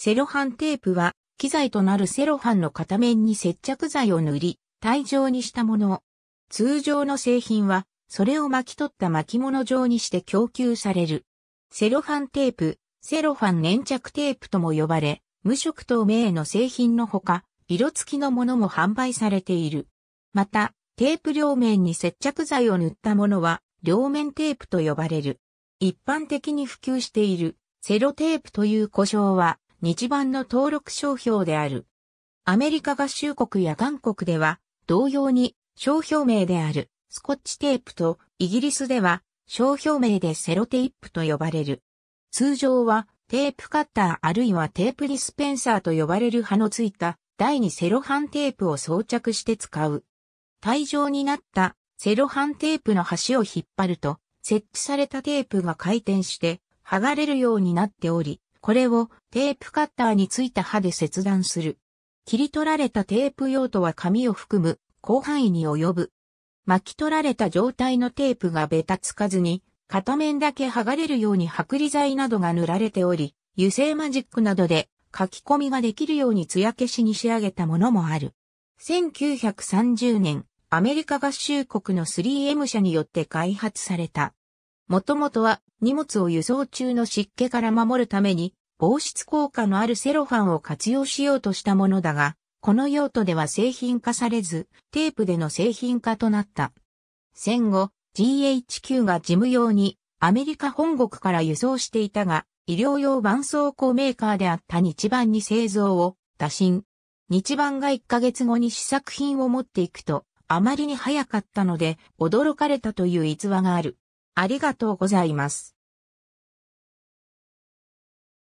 セロハンテープは、機材となるセロハンの片面に接着剤を塗り、帯状にしたもの。通常の製品は、それを巻き取った巻物状にして供給される。セロハンテープ、セロハン粘着テープとも呼ばれ、無色透明の製品のほか、色付きのものも販売されている。また、テープ両面に接着剤を塗ったものは、両面テープと呼ばれる。一般的に普及している、セロテープという故障は、日版の登録商標である。アメリカ合衆国や韓国では、同様に商標名であるスコッチテープとイギリスでは商標名でセロテープと呼ばれる。通常はテープカッターあるいはテープディスペンサーと呼ばれる刃のついた台にセロハンテープを装着して使う。帯状になったセロハンテープの端を引っ張ると設置されたテープが回転して剥がれるようになっており、これをテープカッターについた刃で切断する。切り取られたテープ用途は紙を含む広範囲に及ぶ。巻き取られた状態のテープがベタつかずに、片面だけ剥がれるように剥離剤などが塗られており、油性マジックなどで書き込みができるように艶消しに仕上げたものもある。1930年、アメリカ合衆国の 3M 社によって開発されたもともとは荷物を輸送中の湿気から守るために防湿効果のあるセロファンを活用しようとしたものだが、この用途では製品化されず、テープでの製品化となった。戦後、GHQ が事務用にアメリカ本国から輸送していたが、医療用絆創膏メーカーであった日版に製造を打診。日版が1ヶ月後に試作品を持っていくと、あまりに早かったので驚かれたという逸話がある。ありがとうございます。